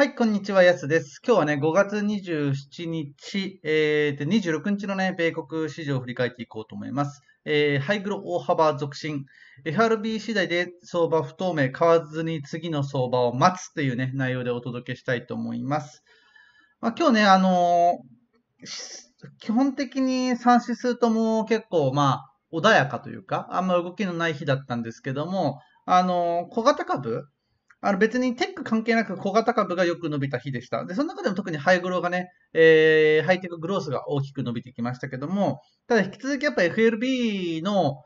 はい、こんにちは、やすです。今日はね、5月27日、えー、で26日のね、米国市場を振り返っていこうと思います。えー、ハイグロ大幅続伸。FRB 次第で相場不透明、買わずに次の相場を待つというね、内容でお届けしたいと思います。まあ、今日ね、あのー、基本的に3指数とも結構、まあ、穏やかというか、あんま動きのない日だったんですけども、あのー、小型株、あの別にテック関係なく小型株がよく伸びた日でした。で、その中でも特にハイグローがね、えー、ハイテクグロースが大きく伸びてきましたけども、ただ引き続きやっぱ FLB の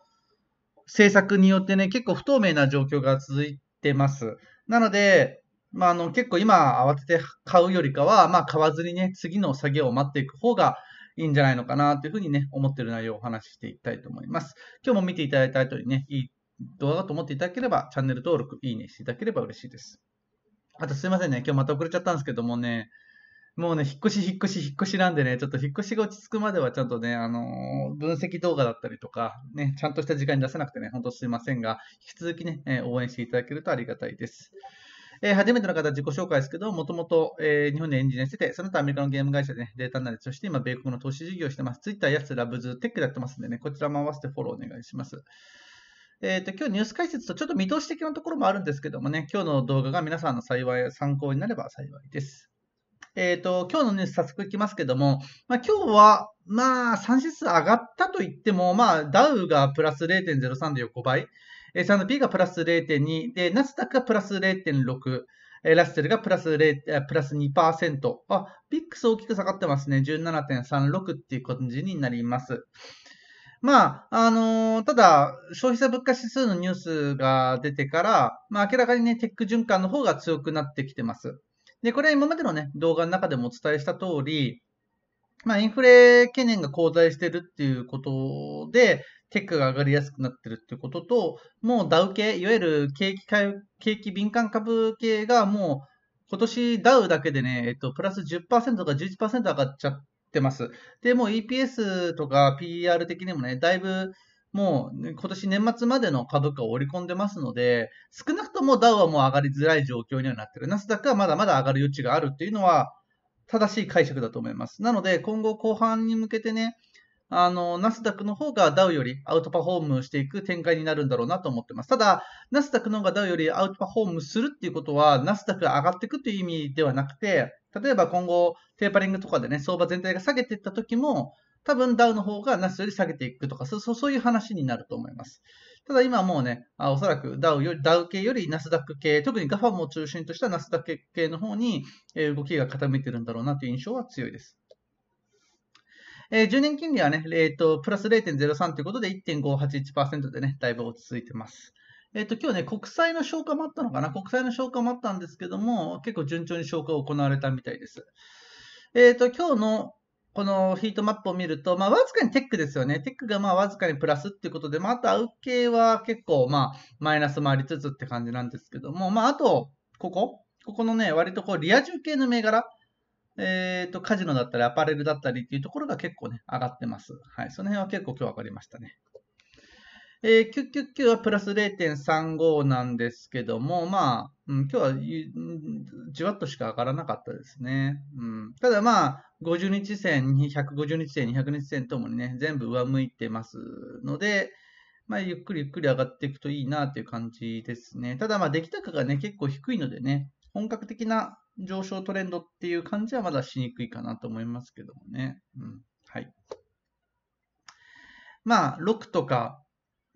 政策によってね、結構不透明な状況が続いてます。なので、まあ、あの結構今慌てて買うよりかは、まあ、買わずにね、次の下げを待っていく方がいいんじゃないのかなというふうにね、思ってる内容をお話ししていきたいと思います。今日も見ていただいた後にね、いい動画だと思っていただければ、チャンネル登録、いいねしていただければ嬉しいです。あとすいませんね、今日また遅れちゃったんですけどもね、もうね、引っ越し、引っ越し、引っ越しなんでね、ちょっと引っ越しが落ち着くまでは、ちゃんとね、あのー、分析動画だったりとか、ね、ちゃんとした時間に出せなくてね、ほんとすいませんが、引き続きね、え応援していただけるとありがたいです。えー、初めての方、自己紹介ですけど、もともと、え日本でエンジニアしてて、その他アメリカのゲーム会社で、ね、データアナリストして、今、米国の投資事業をしてます。Twitter やつラブズテックでやってますんでね、こちらも合わせてフォローお願いします。えっ、ー、と、今日ニュース解説とちょっと見通し的なところもあるんですけどもね、今日の動画が皆さんの幸い、参考になれば幸いです。えっ、ー、と、今日のニュース早速いきますけども、まあ、今日は、まあ、3指数上がったと言っても、まあ、ダウがプラス0.03で横ばい、S&P がプラス0.2、で、ナスダックがプラス0.6、ラッセルがプラス ,0 プラス2%。あ、ピックス大きく下がってますね。17.36っていう感じになります。まあ、あのー、ただ、消費者物価指数のニュースが出てから、まあ、明らかにね、テック循環の方が強くなってきてます。で、これは今までのね、動画の中でもお伝えした通り、まあ、インフレ懸念が後在してるっていうことで、テックが上がりやすくなってるっていうことと、もうダウ系、いわゆる景気景気敏感株系がもう、今年ダウだけでね、えっと、プラス10%か11%上がっちゃっってます。で、もう EPS とか PR 的にもね、だいぶもう今年年末までの株価を織り込んでますので、少なくともダウはもう上がりづらい状況にはなってる。ナスダックはまだまだ上がる余地があるっていうのは正しい解釈だと思います。なので今後後半に向けてね、あの、ナスダックの方がダウよりアウトパフォームしていく展開になるんだろうなと思ってます。ただ、ナスダックの方がダウよりアウトパフォームするっていうことは、ナスダックが上がっていくという意味ではなくて、例えば今後、テーパリングとかでね、相場全体が下げていった時も、多分ダウの方がナスより下げていくとか、そうそういう話になると思います。ただ今もうね、あおそらくダウより、ダウ系よりナスダック系、特にガファムを中心としたナスダック系の方に動きが傾いてるんだろうなという印象は強いです。えー、10年金利はね、えーと、とプラス0.03ということで1.581%でね、だいぶ落ち着いてます。えっと、今日ね、国債の消化もあったのかな国債の消化もあったんですけども、結構順調に消化を行われたみたいです。えっと、今日のこのヒートマップを見ると、まあ、わずかにテックですよね。テックがまあ、わずかにプラスっていうことで、まあ、あと、アウ系は結構、まあ、マイナスもありつつって感じなんですけども、まあ、あと、ここ、ここのね、割とこう、リア充系の銘柄、えっ、ー、と、カジノだったり、アパレルだったりっていうところが結構ね、上がってます。はい。その辺は結構今日分かりましたね。えー、999はプラス0.35なんですけども、まあ、うん、今日はじわっとしか上がらなかったですね。うん、ただまあ、50日線、150日線、200日線ともにね、全部上向いてますので、まあ、ゆっくりゆっくり上がっていくといいなという感じですね。ただまあ、出来高がね、結構低いのでね、本格的な上昇トレンドっていう感じはまだしにくいかなと思いますけどもね。うん、はい。まあ、6とか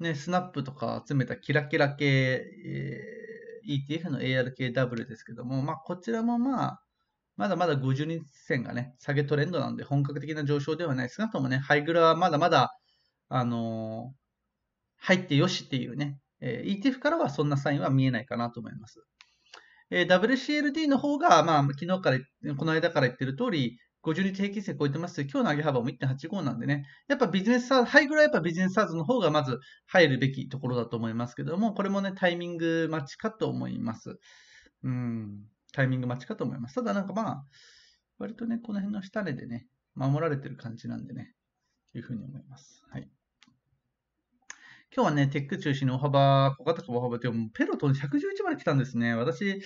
ね、スナップとか集めたキラキラ系、えー、ETF の ARKW ですけども、まあ、こちらもまあ、まだまだ50日線がね、下げトレンドなんで本格的な上昇ではないですが、ともね、ハイグラはまだまだ、あのー、入ってよしっていうね、えー、ETF からはそんなサインは見えないかなと思います。えー、WCLD の方が、まあ、昨日から、この間から言ってる通り、52定期線超えてますし、今日の上げ幅も1.85なんでね、やっぱビジネスサーズ、ハイグラはやっぱビジネスサーズの方がまず入るべきところだと思いますけども、これもね、タイミング待ちかと思います。うん、タイミング待ちかと思います。ただなんかまあ、割とね、この辺の下値でね、守られてる感じなんでね、というふうに思います。はい。今日はね、テック中心の大幅、小型株大幅といペロトン111まで来たんですね。私、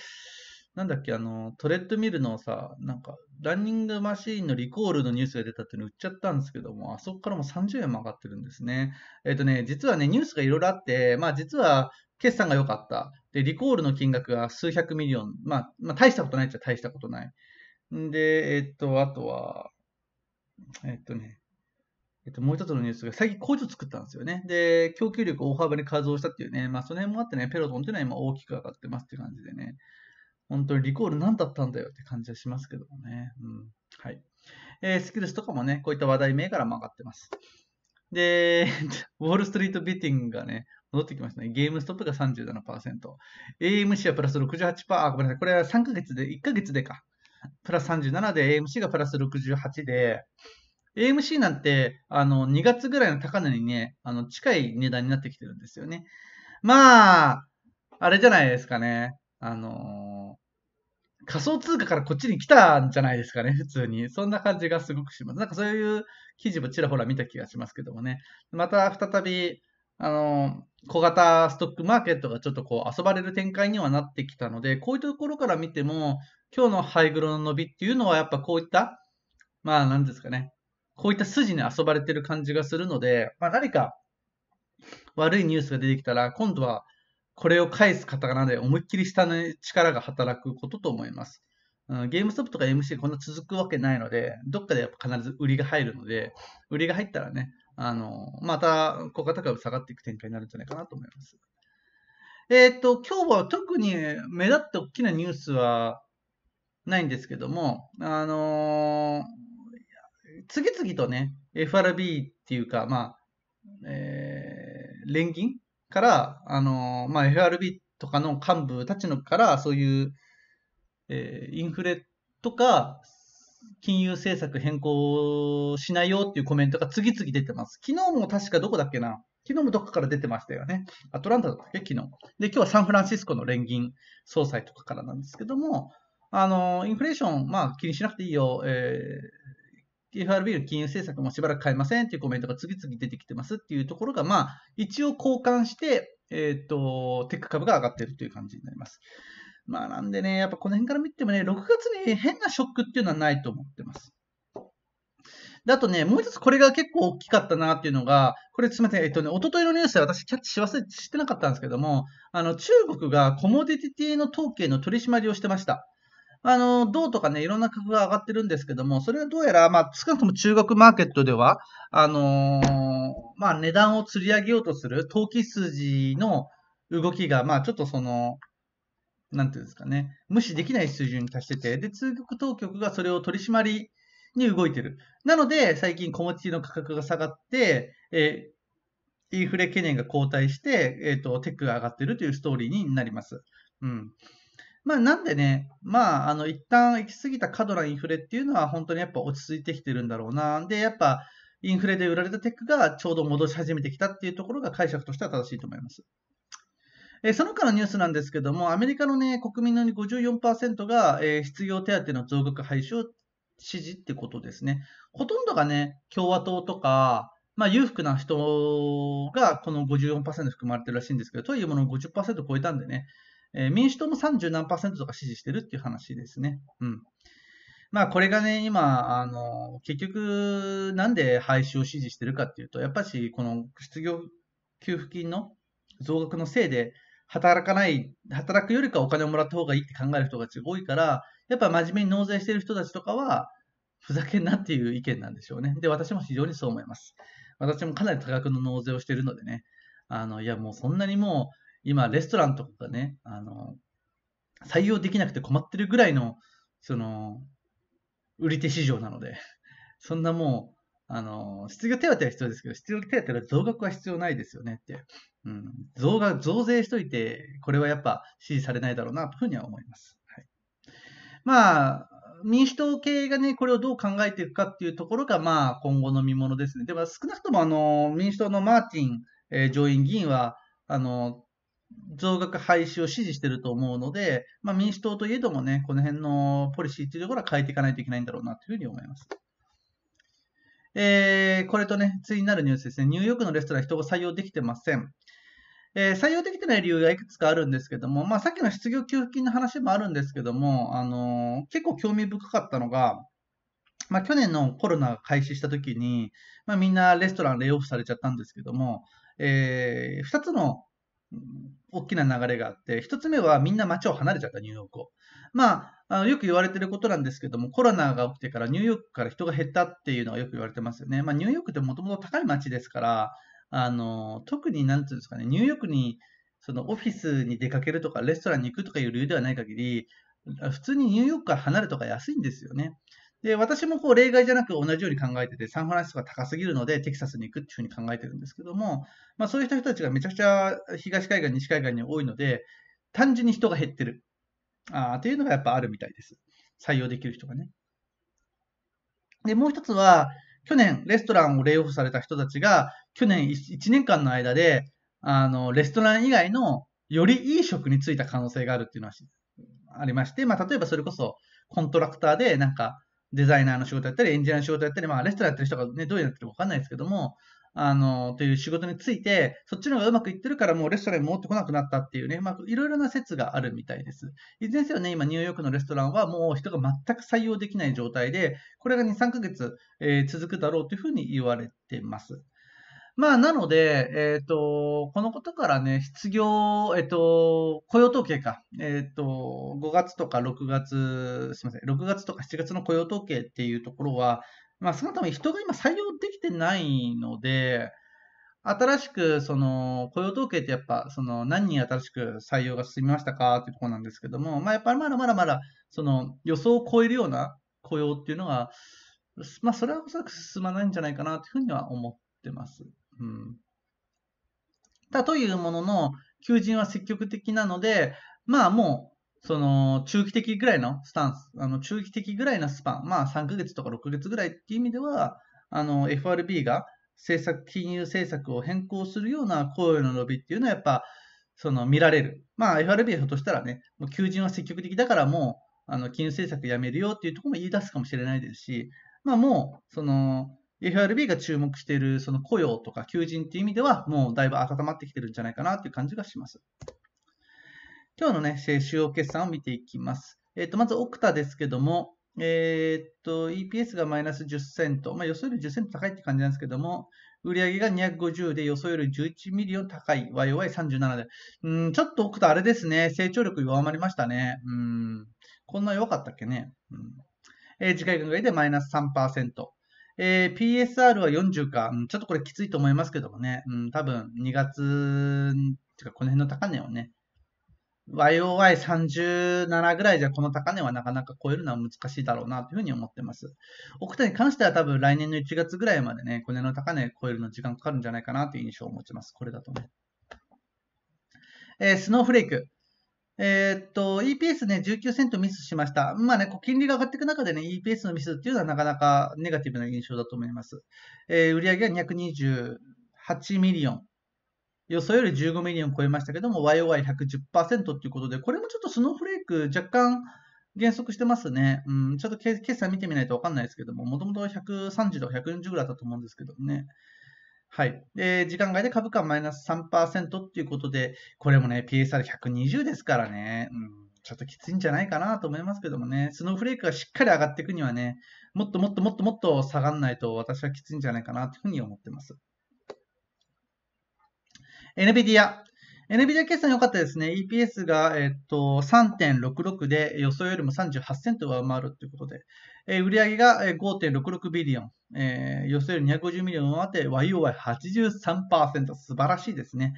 なんだっけ、あの、トレッドミルのさ、なんか、ランニングマシーンのリコールのニュースが出たっていうの売っちゃったんですけども、あそこからもう30円も上がってるんですね。えっ、ー、とね、実はね、ニュースがいろいろあって、まあ実は決算が良かった。で、リコールの金額が数百ミリオン。まあ、まあ、大したことないっちゃ大したことない。んで、えっ、ー、と、あとは、えっ、ー、とね、えっと、もう一つのニュースが、最近工場作ったんですよね。で、供給力を大幅に稼働したっていうね、まあ、その辺もあってね、ペロトンっていうのは今大きく上がってますって感じでね。本当にリコール何だったんだよって感じはしますけどもね。うん。はい。えー、スキルスとかもね、こういった話題銘柄も上がってます。で、ウォールストリートビッティングがね、戻ってきましたね。ゲームストップが37%。AMC はプラス68%。あ、ごめんなさい。これは3ヶ月で、1ヶ月でか。プラス37で AMC がプラス68で、AMC なんて、あの、2月ぐらいの高値にね、あの、近い値段になってきてるんですよね。まあ、あれじゃないですかね。あの仮想通貨からこっちに来たんじゃないですかね、普通に。そんな感じがすごくします。なんかそういう記事もちらほら見た気がしますけどもね。また再び、あの、小型ストックマーケットがちょっとこう遊ばれる展開にはなってきたので、こういったところから見ても、今日のハイグロの伸びっていうのはやっぱこういった、まあ何ですかね、こういった筋に遊ばれてる感じがするので、まあ何か悪いニュースが出てきたら、今度はこれを返す方なで思いっきり下の力が働くことと思います。うん、ゲームストップとか MC こんな続くわけないので、どっかでやっぱ必ず売りが入るので、売りが入ったらね、あのまた小型株下がっていく展開になるんじゃないかなと思います。えっ、ー、と、今日は特に目立って大きなニュースはないんですけども、あのー、次々とね、FRB っていうか、まあ、えー、連銀から、あのまあ、FRB とかの幹部たちのから、そういう、えー、インフレとか、金融政策変更しないよっていうコメントが次々出てます。昨日も確かどこだっけな昨日もどっかから出てましたよね。アトランタだったっけ昨日。で、今日はサンフランシスコの連銀総裁とかからなんですけども、あの、インフレーション、まあ気にしなくていいよ、えー、FRB の金融政策もしばらく変えませんっていうコメントが次々出てきてますっていうところが、まあ、一応交換して、えっ、ー、と、テック株が上がっているという感じになります。まあ、なんでね、やっぱこの辺から見てもね、6月に変なショックっていうのはないと思ってます。あとね、もう一つこれが結構大きかったなっていうのが、これすみません、えっとね、おとといのニュースで私キャッチし忘れ、知ってなかったんですけども、あの、中国がコモディティの統計の取り締まりをしてました。あの、銅とかね、いろんな価格が上がってるんですけども、それはどうやら、まあ、少なくとも中国マーケットでは、あのー、まあ、値段を釣り上げようとする投機筋の動きが、まあ、ちょっとその、なんていうんですかね、無視できない水準に達してて、で、通国当局がそれを取り締まりに動いてる。なので、最近小モの価格が下がって、えー、インフレ懸念が後退して、えっ、ー、と、テックが上がってるというストーリーになります。うん。まあ、なんでね、まあ、あの、一旦行き過ぎた過度なインフレっていうのは、本当にやっぱ落ち着いてきてるんだろうな。で、やっぱ、インフレで売られたテックがちょうど戻し始めてきたっていうところが解釈としては正しいと思います。えー、その他のニュースなんですけども、アメリカの、ね、国民の54%が、えー、失業手当の増額廃止を支持ってことですね。ほとんどがね、共和党とか、まあ、裕福な人がこの54%含まれてるらしいんですけど、というものを50%超えたんでね、えー、民主党も30何パーセントとか支持してるっていう話ですね。うん。まあこれがね、今、あの、結局、なんで廃止を支持してるかっていうと、やっぱし、この失業給付金の増額のせいで、働かない、働くよりかお金をもらった方がいいって考える人たちが多いから、やっぱ真面目に納税してる人たちとかは、ふざけんなっていう意見なんでしょうね。で、私も非常にそう思います。私もかなり多額の納税をしてるのでね、あの、いやもうそんなにもう、今、レストランとかがね、あの、採用できなくて困ってるぐらいの、その、売り手市場なので、そんなもう、あの、失業手当は必要ですけど、失業手当は増額は必要ないですよねって、うん、増額、増税しといて、これはやっぱ支持されないだろうなというふうには思います。はい、まあ、民主党系がね、これをどう考えていくかっていうところが、まあ、今後の見ものですね。でも、少なくとも、あの、民主党のマーティン、えー、上院議員は、あの、増額廃止を支持していると思うので、まあ、民主党といえどもね、この辺のポリシーというところは変えていかないといけないんだろうなというふうに思います。えー、これとね、次になるニュースですね。ニューヨークのレストラン、人が採用できてません。えー、採用できてない理由がいくつかあるんですけども、まあ、さっきの失業給付金の話もあるんですけども、あのー、結構興味深かったのが、まあ、去年のコロナが開始した時に、まあ、みんなレストランレイオフされちゃったんですけども、えー、2つの大きな流れがあって、1つ目はみんな街を離れちゃった、ニューヨークを。まあ、あのよく言われてることなんですけども、コロナが起きてからニューヨークから人が減ったっていうのはよく言われてますよね。まあ、ニューヨークってもともと高い街ですから、あの特になんていうんですかね、ニューヨークにそのオフィスに出かけるとか、レストランに行くとかいう理由ではない限り、普通にニューヨークから離れとか安いんですよね。で、私もこう例外じゃなく同じように考えてて、サンフランシスコが高すぎるので、テキサスに行くっていうふうに考えてるんですけども、まあそういう人たちがめちゃくちゃ東海岸、西海岸に多いので、単純に人が減ってる。あっていうのがやっぱあるみたいです。採用できる人がね。で、もう一つは、去年レストランをレイオフされた人たちが、去年 1, 年間の間で、あの、レストラン以外のよりいい職に就いた可能性があるっていうのはありまして、まあ例えばそれこそコントラクターでなんか、デザイナーの仕事やったり、エンジニアの仕事やったり、まあ、レストランやってる人が、ね、どうやってるか分かんないですけども、あの、という仕事について、そっちの方がうまくいってるからもうレストランに戻ってこなくなったっていうね、まあ、いろいろな説があるみたいです。いずれにせよね、今ニューヨークのレストランはもう人が全く採用できない状態で、これが2、3ヶ月、えー、続くだろうというふうに言われてます。まあ、なので、えっ、ー、と、このことからね、失業、えっ、ー、と、雇用統計か、えっ、ー、と、5月とか6月、すみません、6月とか7月の雇用統計っていうところは、まあ、そのため人が今採用できてないので、新しく、その、雇用統計ってやっぱ、その、何人新しく採用が進みましたかっていうところなんですけども、まあ、やっぱりまだまだまだ、その、予想を超えるような雇用っていうのが、まあ、それはおそらく進まないんじゃないかなというふうには思ってます。うん。だというものの、求人は積極的なので、まあもう、その、中期的ぐらいのスタンス、あの、中期的ぐらいのスパン、まあ3ヶ月とか6月ぐらいっていう意味では、あの、FRB が政策、金融政策を変更するような雇用の伸びっていうのはやっぱ、その、見られる。まあ FRB はとしたらね、もう求人は積極的だからもう、あの、金融政策やめるよっていうところも言い出すかもしれないですし、まあもう、その、FRB が注目しているその雇用とか求人っていう意味では、もうだいぶ温まってきてるんじゃないかなという感じがします。今日のね、主要決算を見ていきます。えっ、ー、と、まず、オクタですけども、えっ、ー、と、EPS がマイナス10セント。まあ、予想より10セント高いって感じなんですけども、売上が250で予想より11ミリオン高い。YOY37 で。うん、ちょっとオクタあれですね。成長力弱まりましたね。うん。こんな弱かったっけね。うん、えー、次回考えでマイナス3%。えー、PSR は40か、うん、ちょっとこれきついと思いますけどもね、うん、多分2月、てかこの辺の高値をね、YOY37 ぐらいじゃこの高値はなかなか超えるのは難しいだろうなというふうに思ってます。奥田に関しては多分来年の1月ぐらいまでね、この辺の高値超えるの時間かかるんじゃないかなという印象を持ちます。これだとね。えー、スノーフレーク。えー、っと、EPS ね、19セントミスしました。まあね、こう金利が上がっていく中でね、EPS のミスっていうのはなかなかネガティブな印象だと思います。えー、売上は228ミリオン。予想より15ミリオン超えましたけども、YOY110% ということで、これもちょっとスノーフレーク若干減速してますね。うん、ちょっと決算見てみないとわかんないですけども、もともと130とか140ぐらいだったと思うんですけどね。はい。で、時間外で株価マイナス3%っていうことで、これもね、PSR120 ですからね、うん、ちょっときついんじゃないかなと思いますけどもね、スノーフレークがしっかり上がっていくにはね、もっともっともっともっと下がんないと私はきついんじゃないかなというふうに思ってます。NVIDIA、NVIDIA 決算良かったですね。EPS が、えっと、3.66で予想よりも38セント上回るということで、えー、売上が5.66ビリオン、えー、予想より250ミリオン上回って YOY83%、素晴らしいですね。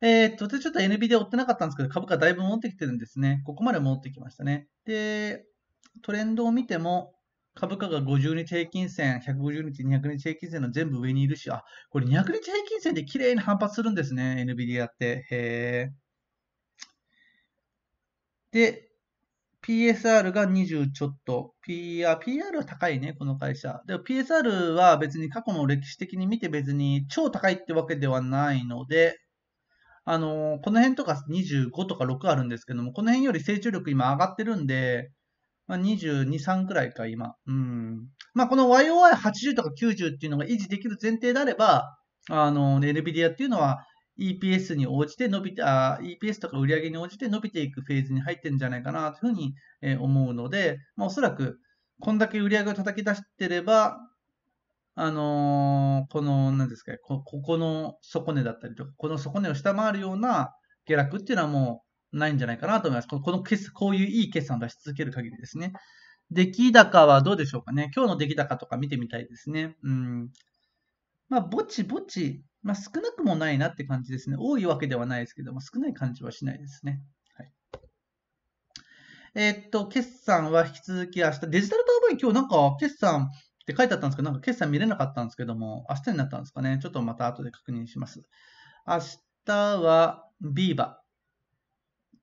えー、っと、でちょっと NVIDIA 追ってなかったんですけど、株価だいぶ戻ってきてるんですね。ここまで戻ってきましたね。で、トレンドを見ても、株価が50日平均線、150日、200日平均線の全部上にいるし、あ、これ200日平均線で綺麗に反発するんですね、NVIDIA って。へで、PSR が20ちょっと。PR、PR は高いね、この会社。でも PSR は別に過去の歴史的に見て別に超高いってわけではないので、あのー、この辺とか25とか6あるんですけども、この辺より成長力今上がってるんで、まあ、22、3くらいか、今。うん。まあ、この YOI80 とか90っていうのが維持できる前提であれば、あの、NVIDIA っていうのは EPS に応じて伸びて、EPS とか売上に応じて伸びていくフェーズに入ってるんじゃないかなというふうに思うので、まあ、おそらく、こんだけ売り上げを叩き出してれば、あのー、この、なんですかこ、ここの底値だったりとか、この底値を下回るような下落っていうのはもう、ないんじゃないかなと思います。この決こういういい決算を出し続ける限りですね。出来高はどうでしょうかね。今日の出来高とか見てみたいですね。うん。まあ、ぼちぼち、まあ、少なくもないなって感じですね。多いわけではないですけども、少ない感じはしないですね。はい。えー、っと、決算は引き続き明日、デジタルタ当イ今日なんか決算って書いてあったんですけど、なんか決算見れなかったんですけども、明日になったんですかね。ちょっとまた後で確認します。明日はビーバ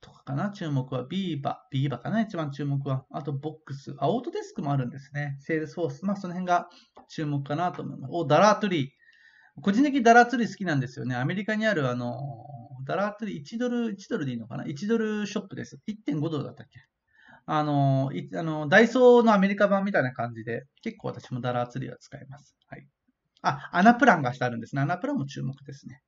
とかかな、注目は。ビーバ、ビーバかな、一番注目は。あと、ボックス。あ、オートデスクもあるんですね。セールスフォース。まあ、その辺が注目かなと思います。お、ダラートリー。個人的にダラートリー好きなんですよね。アメリカにある、あの、ダラートリー、1ドル、1ドルでいいのかな ?1 ドルショップです。1.5ドルだったっけあの、いあのダイソーのアメリカ版みたいな感じで、結構私もダラーツリーは使います。はい。あ、アナプランが下あるんですね。アナプランも注目ですね。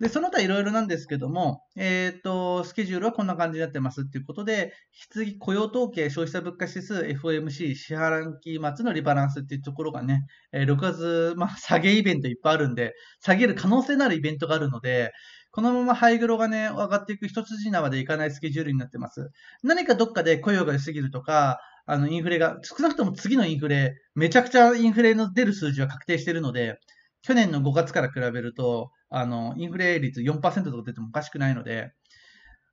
で、その他いろいろなんですけども、えっ、ー、と、スケジュールはこんな感じになってますっていうことで、引き続き雇用統計、消費者物価指数、FOMC、支払期末のリバランスっていうところがね、え6月、まあ、下げイベントいっぱいあるんで、下げる可能性のあるイベントがあるので、このままハイグロがね、上がっていく一筋縄でいかないスケジュールになってます。何かどっかで雇用が良すぎるとか、あの、インフレが、少なくとも次のインフレ、めちゃくちゃインフレの出る数字は確定してるので、去年の5月から比べると、あの、インフレ率4%とか出てもおかしくないので、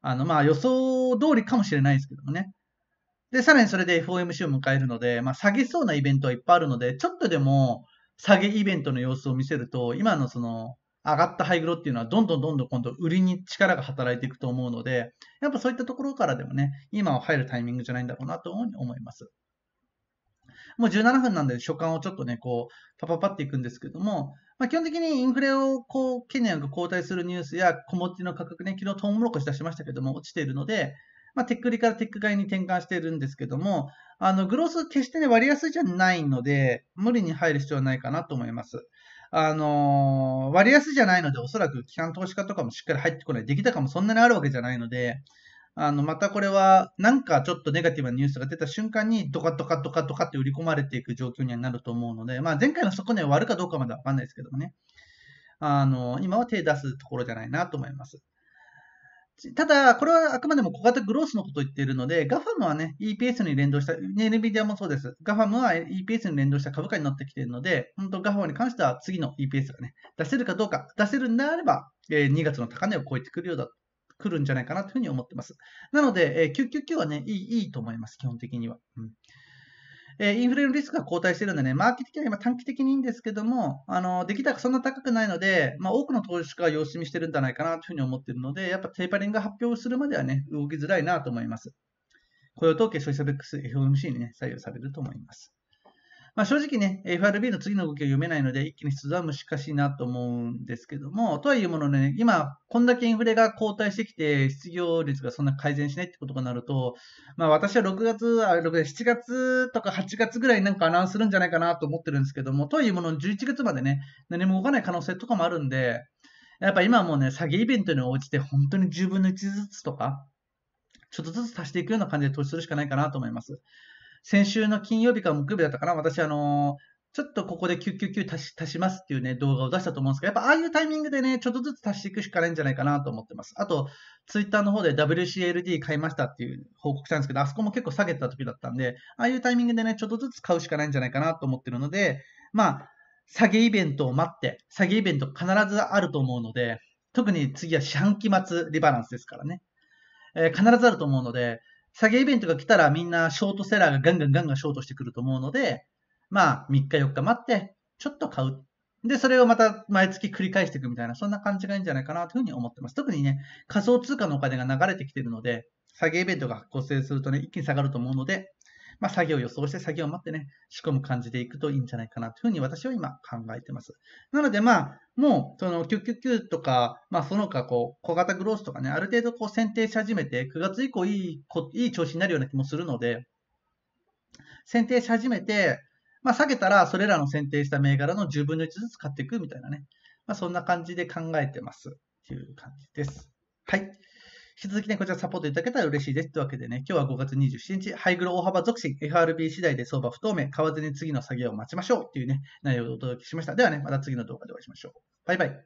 あの、まあ予想通りかもしれないですけどもね。で、さらにそれで FOMC を迎えるので、まあ下げそうなイベントはいっぱいあるので、ちょっとでも下げイベントの様子を見せると、今のその、上がったハイグロっていうのはどんどんどんどん今度売りに力が働いていくと思うので、やっぱそういったところからでもね、今は入るタイミングじゃないんだろうなと思います。もう17分なんで、所感をちょっとね、こう、パパパっていくんですけども、まあ、基本的にインフレをこう、ケニアが後退するニュースや、小持ちの価格ね、昨日トウモロコシ出しましたけども、落ちているので、まあ、テックリからテック買いに転換しているんですけども、あの、グロース決してね、割安じゃないので、無理に入る必要はないかなと思います。あのー、割安じゃないので、おそらく機関投資家とかもしっかり入ってこない。できたかもそんなにあるわけじゃないので、あの、またこれは、なんかちょっとネガティブなニュースが出た瞬間に、ドカドカドカドカって売り込まれていく状況にはなると思うので、まあ、前回の底値は割るかどうかまだわかんないですけどもね。あの、今は手出すところじゃないなと思います。ただ、これはあくまでも小型グロースのことを言っているので、GAFAM はね、EPS に連動した、ね、NVIDIA もそうです。GAFAM は EPS に連動した株価になってきているので、本当 GAFAM に関しては次の EPS がね、出せるかどうか、出せるんであれば、えー、2月の高値を超えてくるようだと来るんじゃないかなというふうに思ってます。なので、えー、999はねいい、いいと思います、基本的には。うんえインフレのリスクが後退してるんで、ね、マーケティングは今短期的にいいんですけども、あの出来高そんな高くないので、まあ、多くの投資家は様子見してるんじゃないかなというふうに思ってるので、やっぱテーパリング発表するまではね、動きづらいなと思います。雇用統計、消費者ベックス、FOMC にね、採用されると思います。まあ、正直ね、FRB の次の動きは読めないので、一気に出は難しいなと思うんですけども、とはいうものね、今、こんだけインフレが後退してきて、失業率がそんな改善しないってことになると、まあ、私は6月、あ、6月、7月とか8月ぐらいなんかアナウンスするんじゃないかなと思ってるんですけども、とはいうもの、11月までね、何も動かない可能性とかもあるんで、やっぱ今はもうね、詐欺イベントに応じて、本当に10分の1ずつとか、ちょっとずつ足していくような感じで投資するしかないかなと思います。先週の金曜日か木曜日だったかな、私、あのちょっとここで999足し足しますっていうね、動画を出したと思うんですけど、やっぱああいうタイミングでね、ちょっとずつ足していくしかないんじゃないかなと思ってます。あと、ツイッターの方で WCLD 買いましたっていう報告したんですけど、あそこも結構下げた時だったんで、ああいうタイミングでね、ちょっとずつ買うしかないんじゃないかなと思ってるので、まあ、下げイベントを待って、下げイベント必ずあると思うので、特に次は四半期末リバランスですからね。えー、必ずあると思うので、下げイベントが来たらみんなショートセラーがガンガンガンガンショートしてくると思うので、まあ、3日4日待って、ちょっと買う。で、それをまた毎月繰り返していくみたいな、そんな感じがいいんじゃないかなというふうに思ってます。特にね、仮想通貨のお金が流れてきてるので、下げイベントが発行するとね、一気に下がると思うので、まあ、作業を予想して作業を待ってね、仕込む感じでいくといいんじゃないかなというふうに私は今考えてます。なのでまあ、もう、その、999とか、まあ、その他、こう、小型グロースとかね、ある程度こう選定し始めて、9月以降いい、いい調子になるような気もするので、選定し始めて、まあ、下げたら、それらの選定した銘柄の10分の1ずつ買っていくみたいなね。まあ、そんな感じで考えてますっていう感じです。はい。引き続きね、こちらサポートいただけたら嬉しいです。というわけでね、今日は5月27日、ハイグロ大幅続進、FRB 次第で相場不透明、為替に次の作業を待ちましょうっていうね、内容をお届けしました。ではね、また次の動画でお会いしましょう。バイバイ。